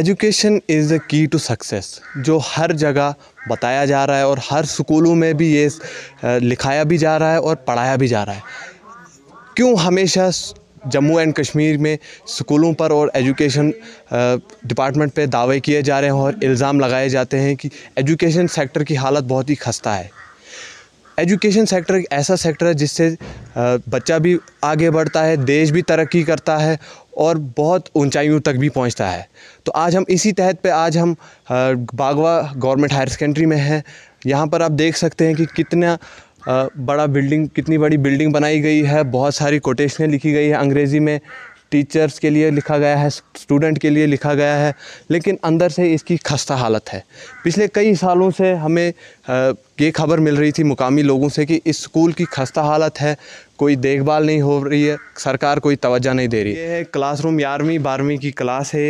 Education is the key to success जो हर जगह बताया जा रहा है और हर स्कूलों में भी ये लिखाया भी जा रहा है और पढ़ाया भी जा रहा है क्यों हमेशा जम्मू एंड कश्मीर में स्कूलों पर और एजुकेशन डिपार्टमेंट पे दावे किए जा रहे हैं और इल्ज़ाम लगाए जाते हैं कि एजुकेशन सेक्टर की हालत बहुत ही खस्ता है एजुकेशन सेक्टर एक ऐसा सेक्टर है जिससे बच्चा भी आगे बढ़ता है देश भी तरक्की करता है और बहुत ऊंचाइयों तक भी पहुंचता है तो आज हम इसी तहत पे आज हम बागवा गवर्नमेंट हायर सेकेंडरी में हैं यहाँ पर आप देख सकते हैं कि कितना बड़ा बिल्डिंग कितनी बड़ी बिल्डिंग बनाई गई है बहुत सारी कोटेशनें लिखी गई है अंग्रेज़ी में टीचर्स के लिए लिखा गया है स्टूडेंट के लिए लिखा गया है लेकिन अंदर से इसकी खस्ता हालत है पिछले कई सालों से हमें ये खबर मिल रही थी मुकामी लोगों से कि इस स्कूल की खस्ता हालत है कोई देखभाल नहीं हो रही है सरकार कोई तवज्जा नहीं दे रही है ये है क्लासरूम ग्यारहवीं बारहवीं की क्लास है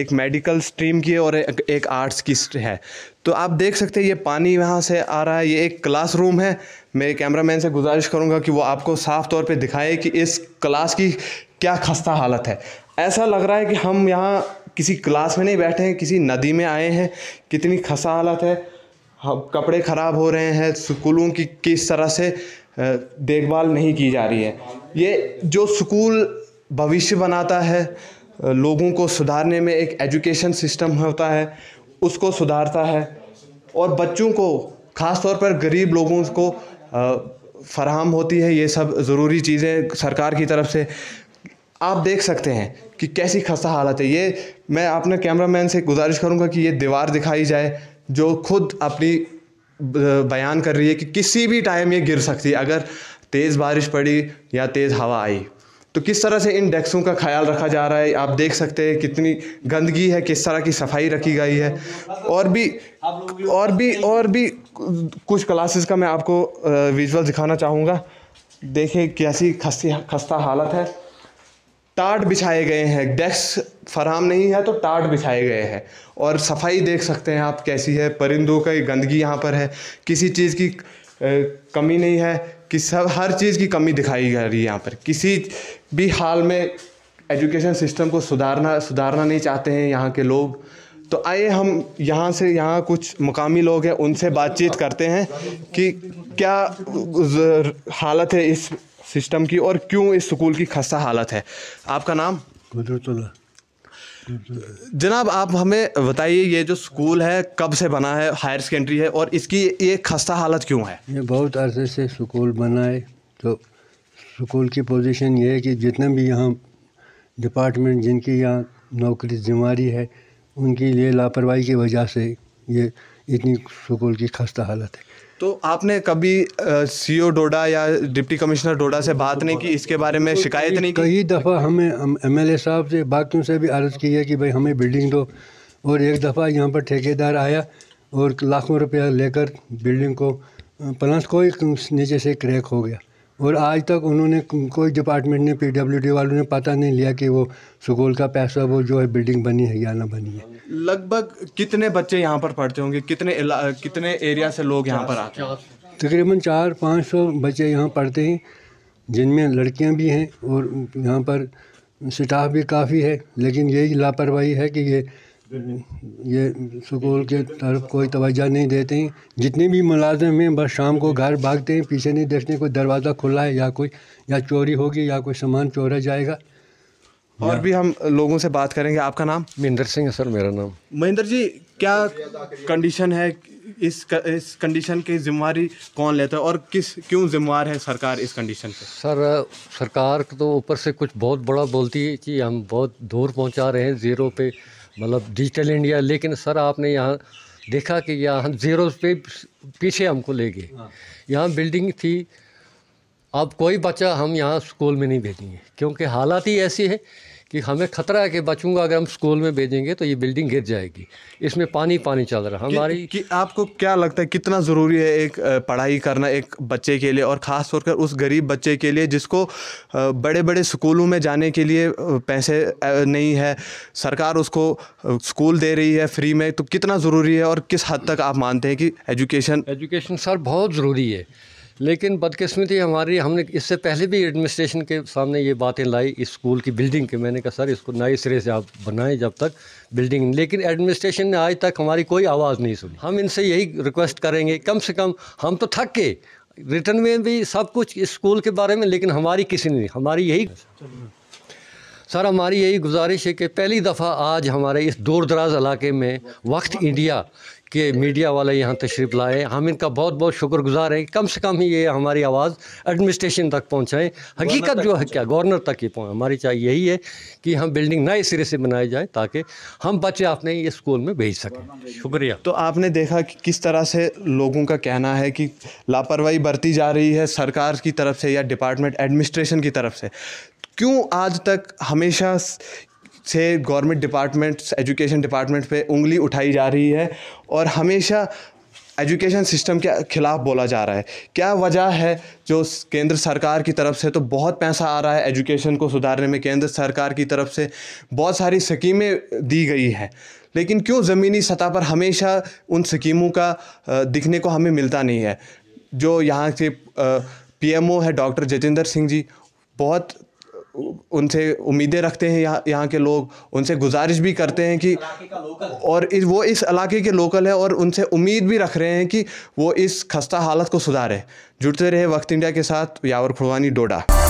एक मेडिकल स्ट्रीम की है और एक आर्ट्स की है तो आप देख सकते हैं ये पानी वहाँ से आ रहा है ये एक क्लासरूम है मैं कैमरामैन से गुजारिश करूँगा कि वो आपको साफ तौर पे दिखाए कि इस क्लास की क्या खस्ता हालत है ऐसा लग रहा है कि हम यहाँ किसी क्लास में नहीं बैठे हैं किसी नदी में आए हैं कितनी खस्ता हालत है कपड़े ख़राब हो रहे हैं स्कूलों की किस तरह से देखभाल नहीं की जा रही है ये जो स्कूल भविष्य बनाता है लोगों को सुधारने में एक एजुकेशन सिस्टम होता है उसको सुधारता है और बच्चों को ख़ास तौर पर गरीब लोगों को फराहम होती है ये सब ज़रूरी चीज़ें सरकार की तरफ से आप देख सकते हैं कि कैसी खस्ता हालत है ये मैं अपने कैमरामैन से गुजारिश करूँगा कि ये दीवार दिखाई जाए जो खुद अपनी बयान कर रही है कि किसी भी टाइम ये गिर सकती है अगर तेज़ बारिश पड़ी या तेज़ हवा आई तो किस तरह से इन डेस्कों का ख्याल रखा जा रहा है आप देख सकते हैं कितनी गंदगी है किस तरह की सफाई रखी गई है और भी और भी और भी कुछ क्लासेस का मैं आपको विजुअल दिखाना चाहूँगा देखें कैसी खस्ती खस्ता हालत है टाट बिछाए गए हैं डेस्क फराम नहीं है तो टाट बिछाए गए हैं और सफाई देख सकते हैं आप कैसी है परिंदों का गंदगी यहाँ पर है किसी चीज़ की कमी नहीं है कि सब हर चीज़ की कमी दिखाई जा रही है यहाँ पर किसी भी हाल में एजुकेशन सिस्टम को सुधारना सुधारना नहीं चाहते हैं यहाँ के लोग तो आइए हम यहाँ से यहाँ कुछ मकामी लोग हैं उनसे बातचीत करते हैं कि क्या हालत है इस सिस्टम की और क्यों इस स्कूल की खस्ता हालत है आपका नाम जनाब आप हमें बताइए ये जो स्कूल है कब से बना है हायर सेकेंडरी है और इसकी ये खस्ता हालत क्यों है ये बहुत अरसे से स्कूल बना है तो स्कूल की पोजीशन ये है कि जितने भी यहाँ डिपार्टमेंट जिनकी यहाँ नौकरी जिम्मेवारी है उनकी लिए लापरवाही की वजह से ये इतनी स्कूल की खस्ता हालत है तो आपने कभी सीईओ डोडा या डिप्टी कमिश्नर डोडा से बात नहीं की इसके बारे में शिकायत नहीं की कई दफ़ा हमें एमएलए साहब से बाकियों से भी अर्ज़ की है कि भाई हमें बिल्डिंग दो और एक दफ़ा यहाँ पर ठेकेदार आया और लाखों रुपया लेकर बिल्डिंग को प्लस कोई नीचे से क्रैक हो गया और आज तक उन्होंने कोई डिपार्टमेंट ने पी डब्ल्यू डी वालों ने पता नहीं लिया कि वो सुगोल का पैसा वो जो है बिल्डिंग बनी है या ना बनी है लगभग कितने बच्चे यहाँ पर पढ़ते होंगे कितने कितने एरिया से लोग यहाँ पर आते हैं तकरीबन चार पाँच सौ बच्चे यहाँ पढ़ते हैं जिनमें लड़कियाँ भी हैं और यहाँ पर स्टाफ भी काफ़ी है लेकिन यही लापरवाही है कि ये ये सुकूल के तरफ कोई तोज्जा नहीं देते हैं जितने भी मुलाजिम हैं बस शाम को घर भागते हैं पीछे नहीं देखते कोई दरवाज़ा खुला है या कोई या चोरी होगी या कोई सामान चोरा जाएगा और भी हम लोगों से बात करेंगे आपका नाम महेंद्र सिंह है सर मेरा नाम महेंद्र जी क्या कंडीशन है इस क, इस कंडीशन की जिम्मेवारी कौन लेता है और किस क्यों जिम्मेवार है सरकार इस कंडीशन पे सर सरकार तो ऊपर से कुछ बहुत बड़ा बोलती है कि हम बहुत दूर पहुंचा रहे हैं ज़ीरो पे मतलब डिजिटल इंडिया लेकिन सर आपने यहाँ देखा कि यहाँ ज़ीरो पे पीछे हमको ले गए हाँ। यहाँ बिल्डिंग थी अब कोई बच्चा हम यहाँ स्कूल में नहीं भेजेंगे क्योंकि हालात ही ऐसी है कि हमें खतरा है कि बचूंगा अगर हम स्कूल में भेजेंगे तो ये बिल्डिंग गिर जाएगी इसमें पानी पानी चल रहा है हमारी कि, कि आपको क्या लगता है कितना ज़रूरी है एक पढ़ाई करना एक बच्चे के लिए और ख़ास तौर उस गरीब बच्चे के लिए जिसको बड़े बड़े स्कूलों में जाने के लिए पैसे नहीं है सरकार उसको स्कूल दे रही है फ्री में तो कितना ज़रूरी है और किस हद तक आप मानते हैं कि एजुकेशन एजुकेशन सर बहुत ज़रूरी है लेकिन बदकिस्मती हमारी हमने इससे पहले भी एडमिनिस्ट्रेशन के सामने ये बातें लाई इस स्कूल की बिल्डिंग के मैंने कहा सर इसको नए सिरे से आप बनाएं जब तक बिल्डिंग लेकिन एडमिनिस्ट्रेशन ने आज तक हमारी कोई आवाज़ नहीं सुनी हम इनसे यही रिक्वेस्ट करेंगे कम से कम हम तो थक के रिटर्न में भी सब कुछ इस स्कूल के बारे में लेकिन हमारी किसी ने हमारी यही सर हमारी यही गुजारिश है कि पहली दफ़ा आज हमारे इस दूर दराज इलाके में वक्त इंडिया कि मीडिया वाले यहाँ तशरीफ़ लाए हम इनका बहुत बहुत शुक्रगुजार हैं कम से कम ही ये हमारी आवाज़ एडमिनिस्ट्रेशन तक पहुँचाएँ हकीकत जो है क्या गवर्नर तक ही पहुँचें हमारी चाहिए यही है कि हम बिल्डिंग नए सिरे से बनाई जाए ताकि हम बच्चे अपने ये स्कूल में भेज सकें शुक्रिया तो आपने देखा कि किस तरह से लोगों का कहना है कि लापरवाही बरती जा रही है सरकार की तरफ से या डिपार्टमेंट एडमिनिस्ट्रेशन की तरफ से क्यों आज तक हमेशा से गवर्नमेंट डिपार्टमेंट्स एजुकेशन डिपार्टमेंट पे उंगली उठाई जा रही है और हमेशा एजुकेशन सिस्टम के खिलाफ बोला जा रहा है क्या वजह है जो केंद्र सरकार की तरफ से तो बहुत पैसा आ रहा है एजुकेशन को सुधारने में केंद्र सरकार की तरफ से बहुत सारी स्कीमें दी गई हैं लेकिन क्यों ज़मीनी सतह पर हमेशा उन स्कीमों का दिखने को हमें मिलता नहीं है जो यहाँ के पीएमओ है डॉक्टर जतेंद्र सिंह जी बहुत उनसे उम्मीदें रखते हैं यहाँ यहाँ के लोग उनसे गुजारिश भी करते हैं कि और इस वो इस इलाके के लोकल है और उनसे उम्मीद भी रख रहे हैं कि वो इस खस्ता हालत को सुधारें जुड़ते रहे वक्त इंडिया के साथ यावर खुड़वानी डोडा